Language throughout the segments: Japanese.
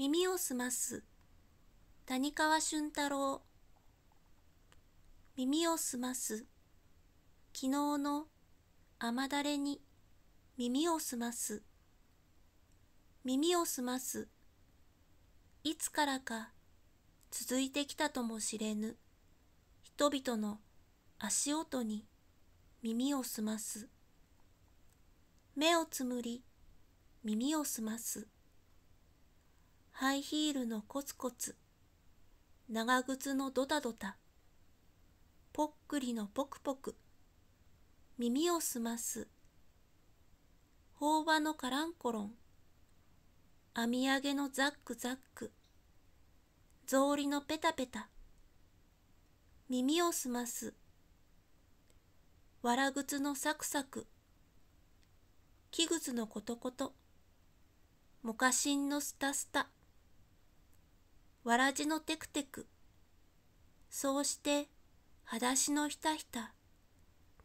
耳をすます谷川俊太郎耳をすます昨日の雨だれに耳をすます耳をすますいつからか続いてきたとも知れぬ人々の足音に耳をすます目をつむり耳をすますハイヒールのコツコツ、長靴のドタドタ、ぽっくりのポクポク、耳をすます、頬葉のカランコロン、編み上げのザックザック、草履のペタペタ、耳をすます、わら靴のサクサク、木靴のコトコト、もかしんのスタスタ。わらじのテクテク。そうして、裸足のひたひた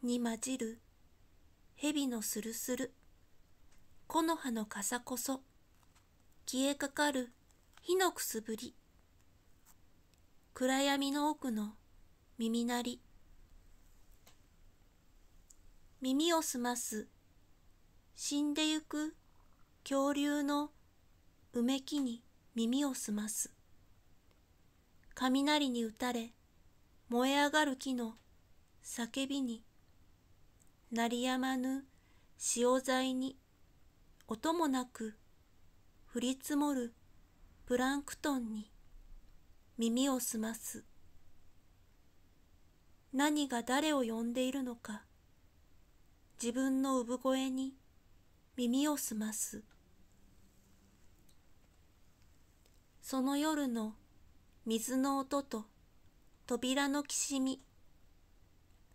に混じる、蛇のするする。木の葉の傘こそ、消えかかる火のくすぶり。暗闇の奥の耳鳴り。耳をすます死んでゆく恐竜のうめきに耳をすます。雷に打たれ燃え上がる木の叫びに鳴りやまぬ潮材に音もなく降り積もるプランクトンに耳を澄ます何が誰を呼んでいるのか自分の産声に耳を澄ますその夜の水の音と扉のきしみ、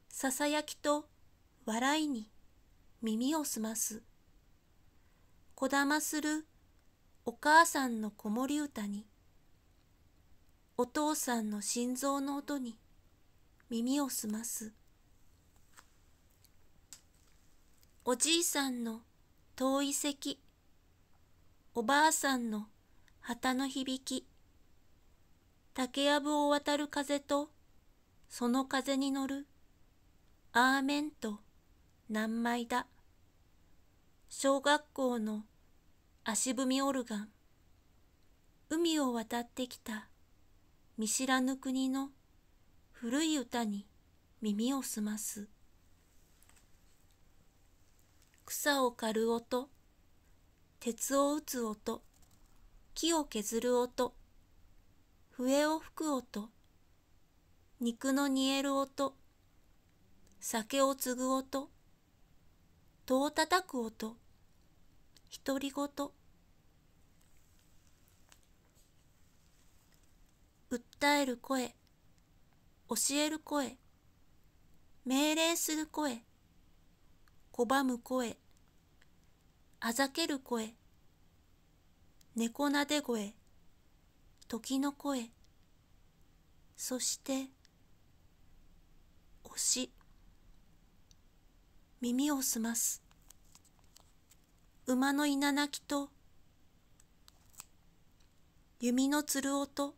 ささやきと笑いに耳をすます。こだまするお母さんの子守歌に、お父さんの心臓の音に耳をすます。おじいさんの遠い席、おばあさんの旗の響き、竹やぶを渡る風と、その風に乗る、アーメンと何枚だ。小学校の足踏みオルガン。海を渡ってきた見知らぬ国の古い歌に耳を澄ます。草を刈る音、鉄を打つ音、木を削る音、笛を吹く音肉の煮える音酒を継ぐ音戸を叩く音独り言訴える声教える声命令する声拒む声あざける声猫なで声時の声そして推し耳を澄ます馬の稲鳴きと弓のつる音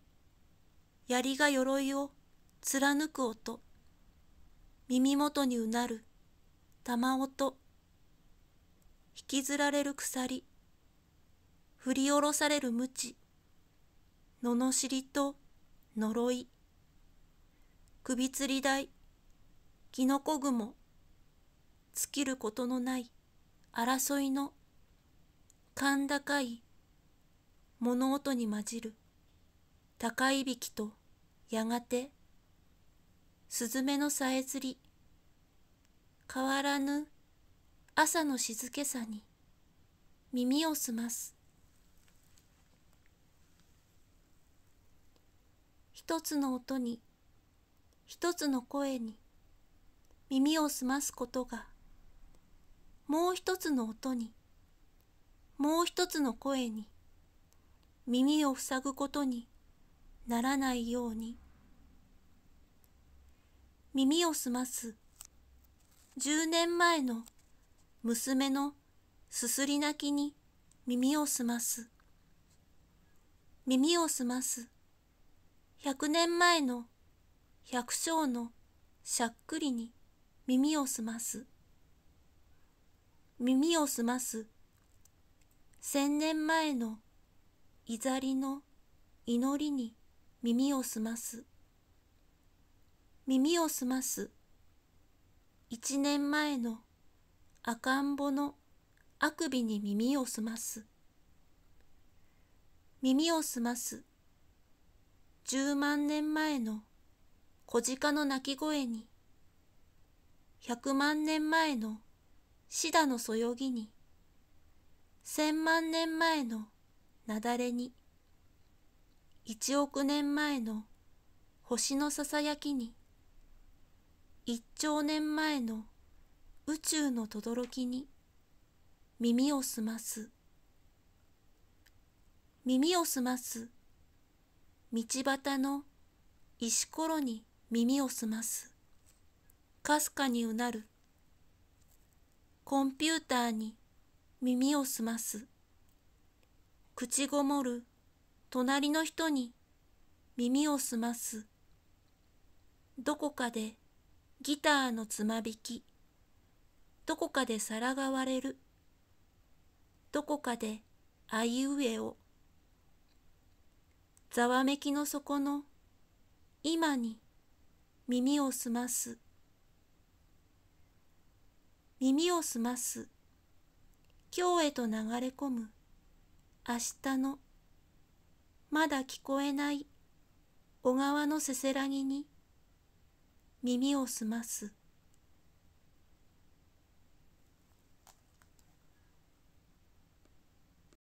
槍が鎧を貫く音耳元にうなる玉音引きずられる鎖振り下ろされる無知罵りと呪い首吊り台キノコ雲尽きることのない争いの甲高い物音に混じる高いびきとやがてスズメのさえずり変わらぬ朝の静けさに耳を澄ます一つの音に一つの声に耳を澄ますことがもう一つの音にもう一つの声に耳を塞ぐことにならないように耳を澄ます10年前の娘のすすり泣きに耳を澄ます耳を澄ます100年前の百姓のしゃっくりに耳をすます耳をすます千年前のいざりの祈りに耳をすます耳をすます一年前の赤ん坊のあくびに耳をすます耳をすます十万年前の小鹿の鳴き声に、百万年前のシダのそよぎに、千万年前の雪崩に、一億年前の星のささやきに、一兆年前の宇宙の轟きに、耳をすます。耳をすます。道端の石ころに耳を澄ます。かすかにうなる。コンピューターに耳を澄ます。口ごもる隣の人に耳を澄ます。どこかでギターのつまびき。どこかで皿が割れる。どこかであいうえを。ざわめきの底の今に耳をすます耳をすます今日へと流れ込む明日のまだ聞こえない小川のせせらぎに耳をすます